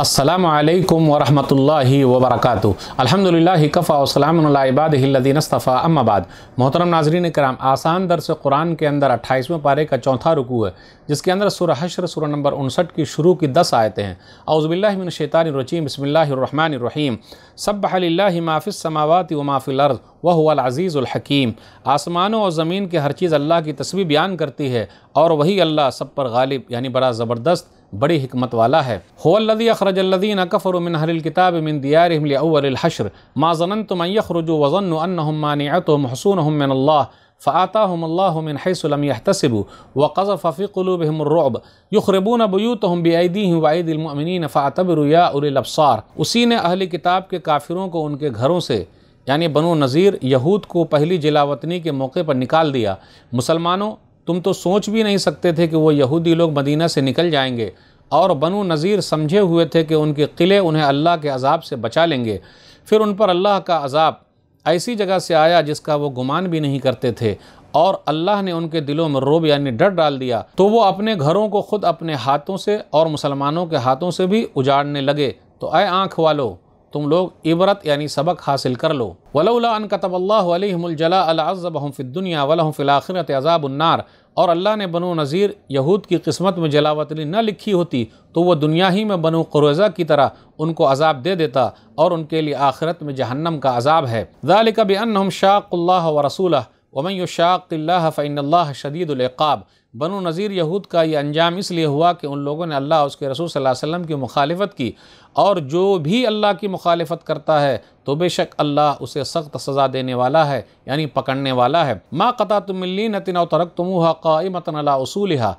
असलकम वरम् वबरक अलहमदिल्ला कफ़ा वसलामबादीनस्तफ़ा अम्माबाद मोहतरम नाजरीन कराम आसान दर से कुरान के अंदर अट्ठाईसवें पारे का चौथा रुकू है जिसके अंदर सुर हशर सुर नंबर उनसठ की शुरू की दस आयते हैं अउज़बिल्लाशैतानरजीम बसमीम सब माफ़िस समावत व माफ़िलर्ज़ वह अज़ीज़ुल्हकीम आसमानों और ज़मीन की हर चीज़ अल्लाह की तस्वीर बयान करती है और वही अल्लाह सब पर गालिब यानी बड़ा ज़बरदस्त बड़ी हमत वाला है होल्लदी अखरजल्लिन अकफ़र मिन हरिल किताब मिन दियार अव्वलहशर माजन तमयखरजु वज़न अनमानियत महसून मिनल्ला फ़ाता हमल्लामिन हैसलम यहतसब व कज़फ़ फ़िकलूबहमरब यखरबून बयूत हम बेदी वाईदिलमिन फ़ातबरुया उलबसार उसी ने अहली किताब के काफिरों को उनके घरों से यानी बनो नज़ीर यहूद को पहली जिलावतनी के मौके पर निकाल दिया मुसलमानों तुम तो सोच भी नहीं सकते थे कि वो यहूदी लोग मदीना से निकल जाएंगे और बनु नज़ीर समझे हुए थे कि उनके किले उन्हें अल्लाह के अजाब से बचा लेंगे फिर उन पर अल्लाह का अजाब ऐसी जगह से आया जिसका वो गुमान भी नहीं करते थे और अल्लाह ने उनके दिलों में रोब यानी डर डाल दिया तो वो अपने घरों को खुद अपने हाथों से और मुसलमानों के हाथों से भी उजाड़ने लगे तो आए आँख वालों तुम लोग इबरत यानी सबक हासिल कर लो वलौला अन कतबल्लाजबहमफ़ुनिया वलहफ़िलआख़रत अज़ाबुन्नार और अल्लाह ने बनो नज़ीर यहूद की किस्मत में जलावतली न लिखी होती तो वह दुनिया ही में बनो क़ुरज़ा की तरह उनको अजाब दे देता और उनके लिए आखिरत में जहन्नम का अजाब है ज़ालिक बन हम शाक़ल्ला व रसूल वमन शाक़ फ़ैन शदीदुल्क़ाब बनु नज़ीर यहूद का ये अंजाम इसलिए हुआ कि उन लोगों ने अल्लाह उसके रसूल सल्लल्लाहु अलैहि वसल्लम की मुखालफत की और जो भी अल्लाह की मुखालफत करता है तो बेशक अल्लाह उसे सख्त सज़ा देने वाला है यानी पकड़ने वाला है माँ कता तुमिल्ली नतिन तरक तुमूहा कामतन असूलहा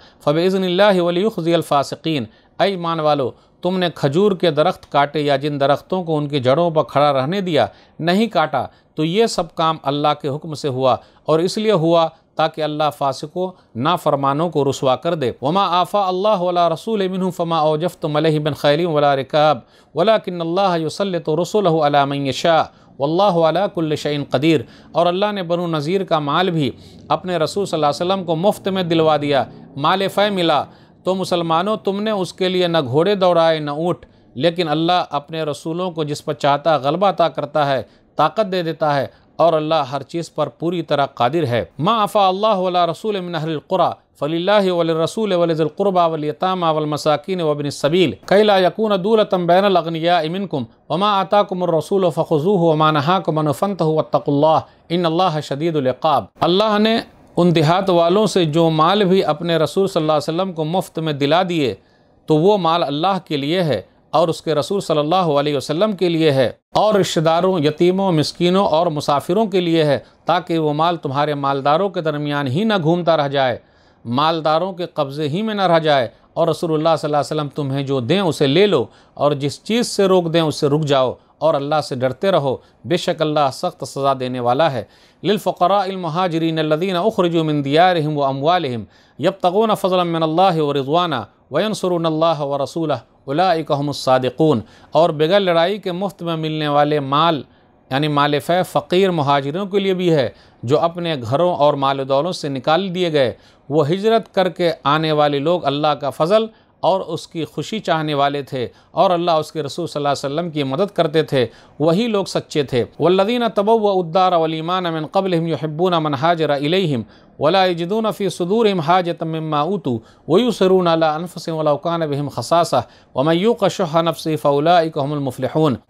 अई मान वालो तुमने खजूर के दरख्त काटे या जिन दरख्तों को उनकी जड़ों पर खड़ा रहने दिया नहीं काटा तो ये सब काम अल्लाह के हुक्म से हुआ और इसलिए हुआ ताकि अल्लाह फासिको ना फरमानों को रसवा कर दे वमा आफ़ा अल्लाह वाला रसूल मिन फ़मा औजफ़ तो मल बिन खैली वाला रिकाब वला किन अल्लाह तो रसूल अलामय शाह वल्लाकुल्लशन कदीर और अल्लाह ने बनु नज़ीर का माल भी अपने रसूल सल्लल्लाहु अलैहि वसल्लम को मुफ्त में दिलवा दिया माल फ़े मिला तो मुसलमानों तुमने उसके लिए न घोड़े दौड़ाए न ऊँट लेकिन अल्लाह अपने रसूलों को जिस पर चाहता गलबा अता करता है ताकत दे देता है और अल्लाह हर चीज़ पर पूरी तरह कादिर है माँ आफ़ा अल्लाह वाला रसूल मिनहरक़ुरा फली वल रसूल वलज़ुलक़ुरबा वलतामा वलमसाकिन वबिन सबील कैला यकून दौलतम बैन अगनिया इमिनकुम वमा आताकुमरसूल फ़खजू वमा नहाकुम हो वत्तकुल्ला इन अल्लाह शदीदुल्क़ाब अल्लाह ने उन देहात वालों से जो माल भी अपने रसूल सल्लल्लाहु अलैहि को मुफ्त में दिला दिए तो वो माल अल्लाह के लिए है और उसके रसूल सल्लल्लाहु अलैहि वसल्लम के लिए है और रिश्तेदारों यतीमों मस्किनों और मुसाफिरों के लिए है ताकि वो माल तुम्हारे मालदारों के दरमियान ही ना घूमता रह जाए मालदारों के कब्ज़े ही में न रह जाए और रसूलुल्लाह सल्लल्लाहु अलैहि वसल्लम तुम्हें जो दें उसे ले लो और जिस चीज़ से रोक दें उससे रुक जाओ और अल्लाह से डरते रहो बेशक अल्लाह सख्त सज़ा देने वाला है लिलफ़रामहाजरीन लदीन उखरजुमिन व अमवालहम यब तगोन फ़ज़लमिन व रिजवाना वयनसरून व रसूल उलाकमसादकून और बगैर लड़ाई के मुफ्त में मिलने वाले माल यानी माल फ़ै फ़कीर महाजरों के लिए भी है जो अपने घरों और माल दौलों से निकाल दिए गए वो हिजरत करके आने वाले लोग अल्लाह का फ़जल और उसकी खुशी चाहने वाले थे और अल्लाह उसके रसूल सल्लल्लाहु अलैहि वसल्लम की मदद करते थे वही लोग सच्चे थे वल्लदीन तबव उद्दार वलीमान अमिन कबल यहब्बून मन हाजर इलहम वलाजदून फ़ी सदूर हम हाजत मम्मा उतू वयू सरून अला अनफ़स बहम खसासा वमयू कशह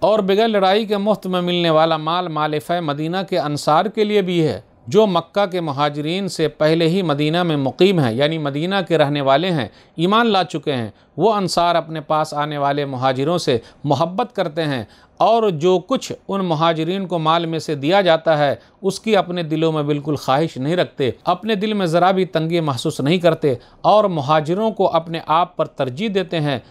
और बगैर लड़ाई के मुफ्त में मिलने वाला माल मालफ मदीना के अनसार के लिए भी है जो मक्का के महाजरीन से पहले ही मदीना में मुकीम हैं यानी मदीना के रहने वाले हैं ईमान ला चुके हैं वो अनसार अपने पास आने वाले महाजरों से मोहब्बत करते हैं और जो कुछ उन महाजरीन को माल में से दिया जाता है उसकी अपने दिलों में बिल्कुल ख्वाहिश नहीं रखते अपने दिल में ज़रा भी तंगी महसूस नहीं करते और महाजरों को अपने आप पर तरजीह देते हैं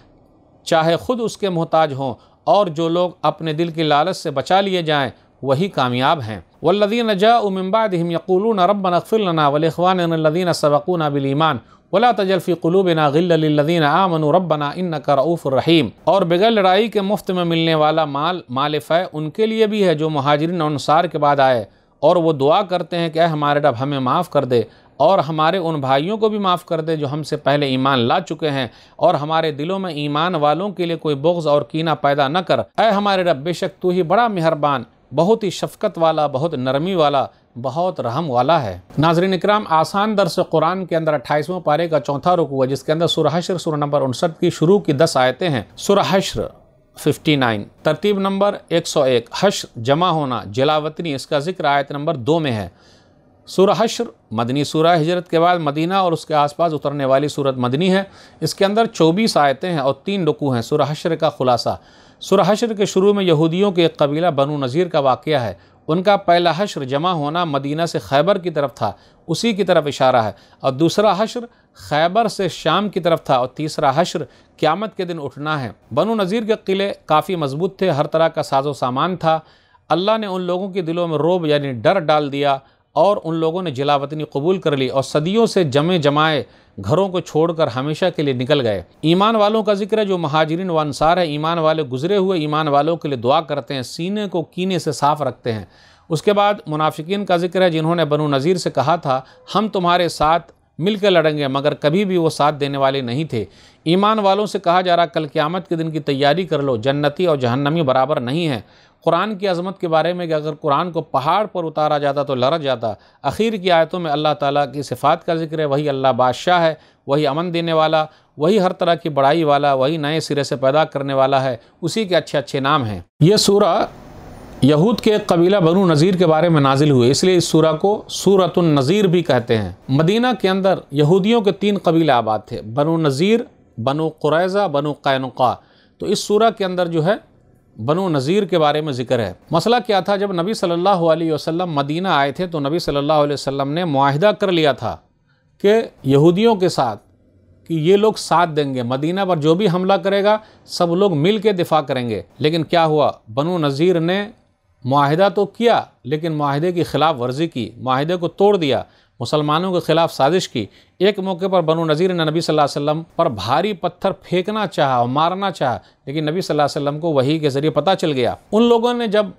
चाहे ख़ुद उसके मोहताज हों और जो लोग अपने दिल की लालच से बचा लिए जाएँ वही कामयाब हैं वल्लिन जा उमबाद हम यकूलून रबन अकफ़िलना वलखवान लदीन सबकून बिलीमान वला तजलफ़ी क़लूबना गिल्लदीन आमन रबना इन रऊफ़रहीम और बगैर लड़ाई के मुफ्त में मिलने वाला माल माल फ़य उनके लिए भी है जो महाजरिन अनुसार के बाद आए और वो दुआ करते हैं कि हमारे रब हमें माफ़ कर दे और हमारे उन भाइयों को भी माफ़ कर दे जो हमसे पहले ईमान ला चुके हैं और हमारे दिलों में ईमान वालों के लिए कोई बुग्ज़ और कीना पैदा न कर अय हमारे रब बेशक तू ही बड़ा मेहरबान बहुत ही शफकत वाला बहुत नरमी वाला बहुत रहम वाला है नाजरन इक्राम आसान दरस कुरान के अंदर अट्ठाईसवें पारे का चौथा रुक हुआ जिसके अंदर सुरहशर सुर नंबर उनसठ की शुरू की दस आयतें हैं सुरहशर 59 तरतीब नंबर 101 हश जमा होना जलावतनी इसका जिक्र आयत नंबर दो में है सूर मदनी सूरह हजरत के बाद मदीना और उसके आसपास उतरने वाली सूरत मदनी है इसके अंदर 24 आयतें हैं और तीन रुकू हैं सूर का खुलासा सुरहशर के शुरू में यहूदियों के एक कबीला बनु नज़ीर का वाक़ है उनका पहला हशर जमा होना मदीना से खैबर की तरफ था उसी की तरफ इशारा है और दूसरा हशर खैबर से शाम की तरफ था और तीसरा हशर क़्यामत के दिन उठना है बनु नज़ीर के किले काफ़ी मजबूत थे हर तरह का साजो सामान था अल्लाह ने उन लोगों के दिलों में रोब यानी डर डाल दिया और उन लोगों ने जिलावतनी कबूल कर ली और सदियों से जमे जमाए घरों को छोड़कर हमेशा के लिए निकल गए ईमान वालों का जिक्र है जो महाजरीन व अनसार है ईमान वाले गुजरे हुए ईमान वालों के लिए दुआ करते हैं सीने को कीने से साफ रखते हैं उसके बाद मुनाफिकीन का जिक्र है जिन्होंने बनु नज़ीर से कहा था हम तुम्हारे साथ मिलकर लड़ेंगे मगर कभी भी वो साथ देने वाले नहीं थे ईमान वालों से कहा जा रहा कल क़्यामत के दिन की तैयारी कर लो जन्नती और जहन्नमी बराबर नहीं है कुरान की अजमत के बारे में कि अगर कुरान को पहाड़ पर उतारा जाता तो लड़ जाता आखिर की आयतों में अल्लाह ताला की सिफ़ात का जिक्र है वही अल्लाह बादशाह है वही अमन देने वाला वही हर तरह की बड़ाई वाला वही नए सिरे से पैदा करने वाला है उसी के अच्छे अच्छे नाम हैं ये सूरा यहूद के कबीला बनु नज़ीर के बारे में नाजिल हुए इसलिए इस सूरा को सूरत नज़ीर भी कहते हैं मदीना के अंदर यहूदियों के तीन कबीले आबाद थे बनु नज़ीर बनु कुरैज़ा बनु कैनुका तो इस सूरा के अंदर जो है बनु नज़ीर के बारे में जिक्र है मसला क्या था जब नबी सल्लल्लाहु अलैहि वसल्लम मदीना आए थे तो नबी सल्लल्लाहु अलैहि वसल्लम ने माहिदा कर लिया था कि यहूदियों के साथ कि ये लोग साथ देंगे मदीना पर जो भी हमला करेगा सब लोग मिल के दिफा करेंगे लेकिन क्या हुआ बनु नज़ीर ने माहदा तो किया लेकिन माहिदे की खिलाफ वर्जी की माहिदे को तोड़ दिया मुसलमानों के खिलाफ साजिश की एक मौके पर बनो नज़ीर ने नबी सल्लल्लाहु अलैहि वसल्लम पर भारी पत्थर फेंकना चाहा और मारना चाहा लेकिन नबी सल्लल्लाहु अलैहि वसल्लम को वही के ज़रिए पता चल गया उन लोगों ने जब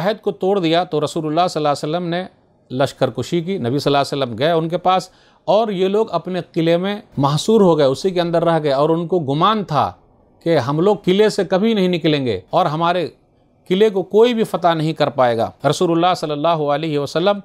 अहद को तोड़ दिया तो रसूलुल्लाह सल्लल्लाहु अलैहि वसल्लम ने लश्कर कुशी की नबी सल्लल्लाहु अलैहि वसल्लम गए उनके पास और ये लोग अपने किले में महसूर हो गए उसी के अंदर रह गए और उनको गुमान था कि हम लोग किले से कभी नहीं निकलेंगे और हमारे किले को कोई भी फतह नहीं कर पाएगा रसूलुल्लाह सल्लल्लाहु अलैहि वसल्लम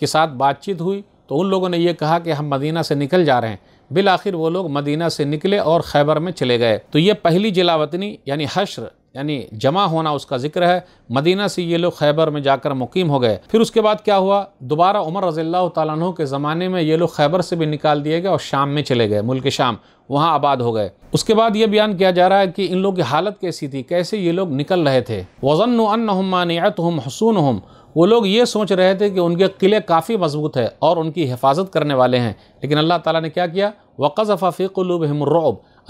के साथ बातचीत हुई तो उन लोगों ने यह कहा कि हम मदीना से निकल जा रहे हैं बिल आखिर वो लोग मदीना से निकले और खैबर में चले गए तो ये पहली जिलावतनी यानी हश्र यानी जमा होना उसका जिक्र है मदीना से ये लोग खैबर में जाकर मुकीम हो गए फिर उसके बाद क्या हुआ दोबारा उमर रज़ील्ला तु के ज़माने में ये लोग खैबर से भी निकाल दिए गए और शाम में चले गए मुल्क शाम वहाँ आबाद हो गए उसके बाद ये बयान किया जा रहा है कि इन लोगों की हालत कैसी थी कैसे ये लोग निकल रहे थे वज़न अनमानियत हम हसून हम वो लोग ये सोच रहे थे कि उनके किले काफ़ी मजबूत है और उनकी हिफाजत करने वाले हैं लेकिन अल्लाह ताला ने क्या किया वक़ज़फ़ा फ़ी कुलूब हम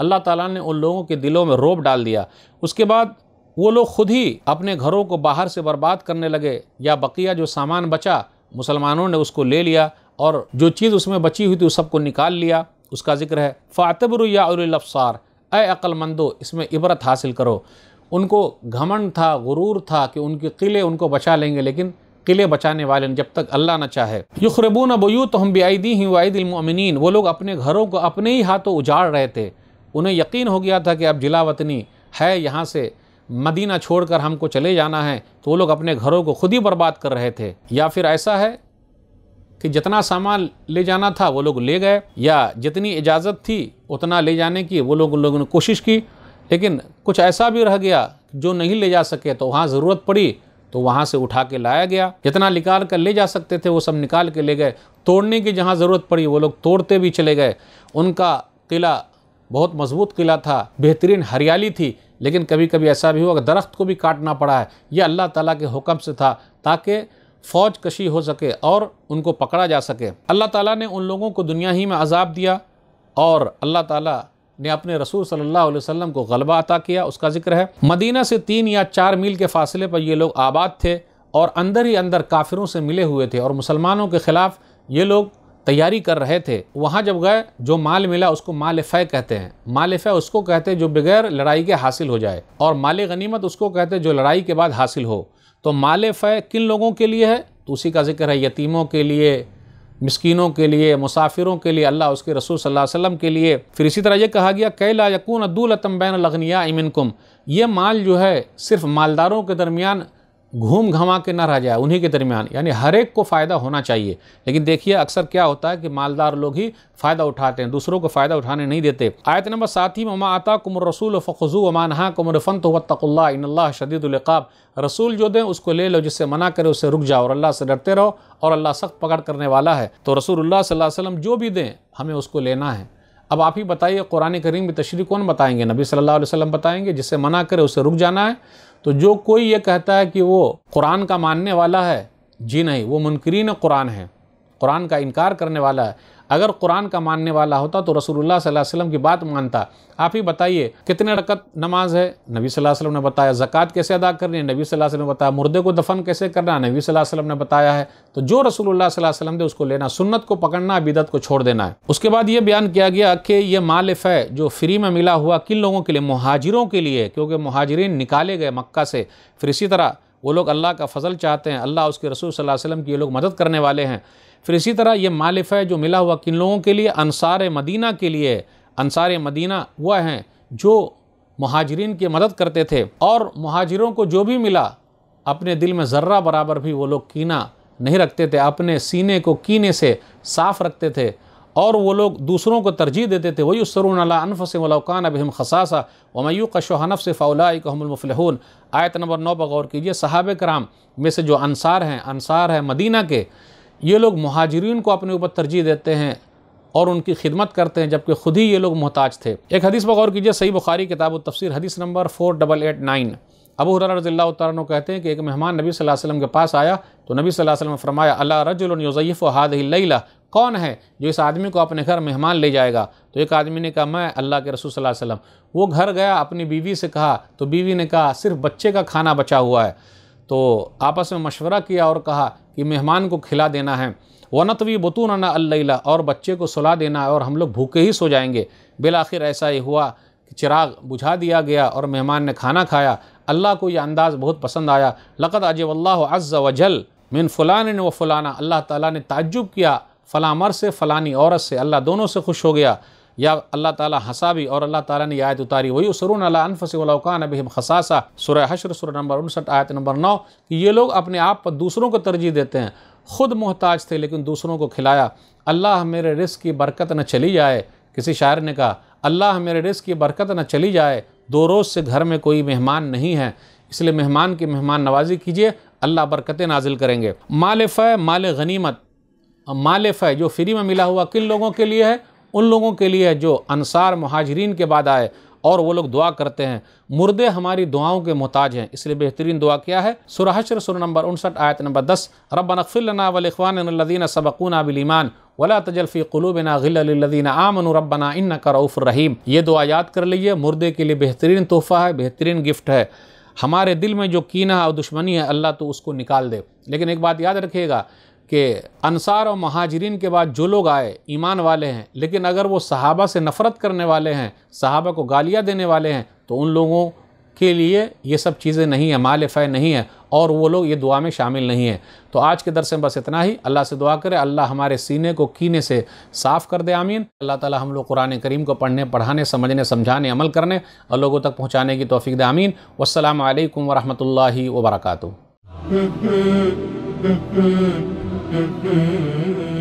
अल्लाह ताला ने उन लोगों के दिलों में रोब डाल दिया उसके बाद वो लोग खुद ही अपने घरों को बाहर से बर्बाद करने लगे या बकिया जो सामान बचा मुसलमानों ने उसको ले लिया और जो चीज़ उसमें बची हुई थी उस सबको निकाल लिया उसका जिक्र है फ़ातबर याफ़ार ए अक्लमंदो इसमें इबरत हासिल करो उनको घमंड था गुरूर था कि उनके किले उनको बचा लेंगे लेकिन किले बचाने वाले जब तक अल्लाह न चाहे युखरबून तो हम बेदी ही वाहिदिलमिन वो लोग अपने घरों को अपने ही हाथों उजाड़ रहे थे उन्हें यकीन हो गया था कि अब जिला वतनी है यहाँ से मदीना छोड़कर हमको चले जाना है तो वो लोग अपने घरों को खुद ही बर्बाद कर रहे थे या फिर ऐसा है कि जितना सामान ले जाना था वो लोग ले गए या जितनी इजाज़त थी उतना ले जाने की वो लोग लोगों ने कोशिश की लेकिन कुछ ऐसा भी रह गया जो नहीं ले जा सके तो वहाँ ज़रूरत पड़ी तो वहाँ से उठा के लाया गया जितना निकाल कर ले जा सकते थे वो सब निकाल के ले गए तोड़ने की जहाँ ज़रूरत पड़ी वो लोग तोड़ते भी चले गए उनका किला बहुत मजबूत किला था बेहतरीन हरियाली थी लेकिन कभी कभी ऐसा भी हुआ कि दरख्त को भी काटना पड़ा है यह अल्लाह ताला के हुक्म से था ताकि फ़ौज कशी हो सके और उनको पकड़ा जा सके अल्लाह ताला ने उन लोगों को दुनिया ही में अजाब दिया और अल्लाह ताला ने अपने रसूल सल्लल्लाहु अलैहि वसल्लम को गलबा अता किया उसका जिक्र है मदीना से तीन या चार मील के फासले पर ये लोग आबाद थे और अंदर ही अंदर काफिरों से मिले हुए थे और मुसलमानों के ख़िलाफ़ ये लोग तैयारी कर रहे थे वहाँ जब गए जो माल मिला उसको माल फ़ै कहते हैं माल फ़ै उसको कहते हैं जो बगैर लड़ाई के हासिल हो जाए और माल गनीमत उसको कहते हैं जो लड़ाई के बाद हासिल हो तो माल फ़ै किन लोगों के लिए है तो उसी का जिक्र है यतीमों के लिए मस्किनों के लिए मुसाफिरों के लिए अल्लाह उसके रसूल सल्लल्लाहु अलैहि वसल्लम के लिए फिर इसी तरह ये कहा गया कैला यकून अदूलतम बैन लगनिया इमिनकुम ये माल जो है सिर्फ मालदारों के दरमियान घूम घमा के ना रह जाए उन्हीं के दरमियान यानी हर एक को फ़ायदा होना चाहिए लेकिन देखिए अक्सर क्या होता है कि मालदार लोग ही फ़ायदा उठाते हैं दूसरों को फ़ायदा उठाने नहीं देते आयत नंबर सात ही ममा आता कुमर रसूल फ़ुजू अमान हाँ कुमर फ़न तो वत्तल्ला शदीदुल्क़ाब रसूल जो दें उसको ले लो जिससे मना करे उससे रुक जाओ और अल्लाह से डरते रहो और अल्लाह सख्त पकड़ करने वाला है तो रसूल सल्लल्लाहु अलैहि जो भी दें हमें उसको लेना है अब आप ही बताइए कुरान करीम में तशरी कौन बताएंगे नबी सल्लल्लाहु अलैहि वसल्लम बताएंगे जिससे मना करे उसे रुक जाना है तो जो कोई ये कहता है कि वो कुरान का मानने वाला है जी नहीं वो मुनकरीन कुरान है कुरान का इनकार करने वाला है अगर कुरान का मानने वाला होता तो रसूलुल्लाह सल्लल्लाहु अलैहि वसल्लम की बात मानता आप ही बताइए कितने रकत नमाज है नबी सल्लल्लाहु अलैहि वसल्लम ने बताया ज़क़़त कैसे अदा करनी है नबी सल्लल्लाहु अलैहि वसल्लम ने बताया मुर्दे को दफन कैसे करना नबी सल्लल्लाहु अलैहि वसल्लम ने बताया है तो जो रसूलुल्लाह सल्लल्लाहु अलैहि वसल्लम दे उसको लेना सुन्नत को पकड़ना बिदत को छोड़ देना है उसके बाद ये बयान किया गया कि ये माल है जो फ्री में मिला हुआ किन लोगों के लिए महाजिरों के लिए क्योंकि महाजरीन निकाले गए मक्का से फिर इसी तरह वो लोग अल्लाह का फजल चाहते हैं अल्लाह उसके रसूल सल्लल्लाहु अलैहि वसल्लम की ये लोग मदद करने वाले हैं फिर इसी तरह ये मालिफ है जो मिला हुआ किन लोगों के लिए अनसार मदीना के लिए अनसार मदीना वह हैं जो महाजरीन की मदद करते थे और महाजरों को जो भी मिला अपने दिल में ज़र्रा बराबर भी वो लोग कीना नहीं रखते थे अपने सीने को कीने से साफ़ रखते थे और वो लोग दूसरों को तरजीह देते थे वही सरून अनफ से वलाकान अबहम खसासा वमयू का शोहनफ से फ़ाउलामफ़लहून आयत नंबर नौ पर गौर कीजिए साहब कराम में से जो अनसार हैं अनसार हैं मदीना के ये लोग महाजरीन को अपने ऊपर तरजीह देते हैं और उनकी खिदमत करते हैं जबकि खुद ही ये लोग मोहताज थे एक हदीस पर गौर कीजिए सही बुखारी किताब तफसर हदीस number four double eight nine Abu Hurairah रजील्ला तन कहते हैं कि एक मेहमान नबी सल्लल्लाहु अलैहि वसल्लम के पास आया तो नबी सल्लल्लाहु अलैहि वसल्लम ने फरमाया अल्लाह रजुलज़ैफ़ हादिल्ला कौन है जो इस आदमी को अपने घर मेहमान ले जाएगा तो एक आदमी ने कहा मैं अल्लाह के रसूल सल्लल्लाहु अलैहि वसल्लम वो घर गया अपनी बीवी से कहा तो बीवी ने कहा सिर्फ बच्चे का खाना बचा हुआ है तो आपस में मशवरा किया और कहा कि मेहमान को खिला देना है वनतवी बतून अल्लैला और बच्चे को सुला देना है और हम लोग भूखे ही सो जाएंगे बिलाखिर ऐसा ही हुआ कि चिराग बुझा दिया गया और मेहमान ने खाना खाया अल्लाह को यह अंदाज़ बहुत पसंद आया लक़त अज अजल्ला अज़ वजल मिन फ़लान व फ़लाना अल्लाह ताला ने ताज्जुब किया फ़लामर से फ़लानी औरत से अल्लाह दोनों से खुश हो गया या अल्लाह ताला हंसा भी और अल्लाह ताला ने आयत उतारी वही सरून अला अनफस वलौकान खसासा सुर हशर सुर नंबर उनसठ आयत नंबर नौ कि ये लोग अपने आप पर दूसरों को तरजीह देते हैं खुद मोहताज थे लेकिन दूसरों को खिलाया अल्लाह मेरे रिस्क की बरकत न चली जाए किसी शायर ने कहा अल्लाह मेरे रिस्क की बरकत न चली जाए दो रोज़ से घर में कोई मेहमान नहीं है इसलिए मेहमान की मेहमान नवाजी कीजिए अल्लाह बरकतें नाजिल करेंगे माल फ़ माल गनीमत माल फ़ जो फ्री में मिला हुआ किन लोगों के लिए है उन लोगों के लिए जो अनसार महाजरीन के बाद आए और वो लोग दुआ करते हैं मुर्दे हमारी दुआओं के मोहताज हैं इसलिए बेहतरीन दुआ क्या है सुरहशर सुर नंबर उनसठ आयत नंबर दस रब वलखवानदीन सबकूना बिलीमान वला तजलफ़ी क़लूबिना गिलदीन आमन रबना इन करऊफ़ रहीम ये दुआ याद कर लीजिए मुर्दे के लिए बेहतरीन तोहफ़ा है बेहतरीन गिफ्ट है हमारे दिल में जो कीना और दुश्मनी है अल्लाह तो उसको निकाल दे लेकिन एक बात याद रखिएगा कि अनसार और महाजरीन के बाद जो लोग आए ईमान वाले हैं लेकिन अगर वो सहाबा से नफ़रत करने वाले हैं सहाबा को गालियाँ देने वाले हैं तो उन लोगों के लिए ये सब चीज़ें नहीं हैं माल फ़ै नहीं है और वो लोग ये दुआ में शामिल नहीं हैं तो आज के दर में बस इतना ही अल्लाह से दुआ करें अल्लाह हमारे सीने को कीने से साफ़ कर दे आमीन अल्लाह ताला हम लोग कुरान करीम को पढ़ने पढ़ाने समझने समझाने अमल करने और लोगों तक पहुँचाने की तोफ़ी दे आमीन वालकम वरहमल वर्का Mm-hmm.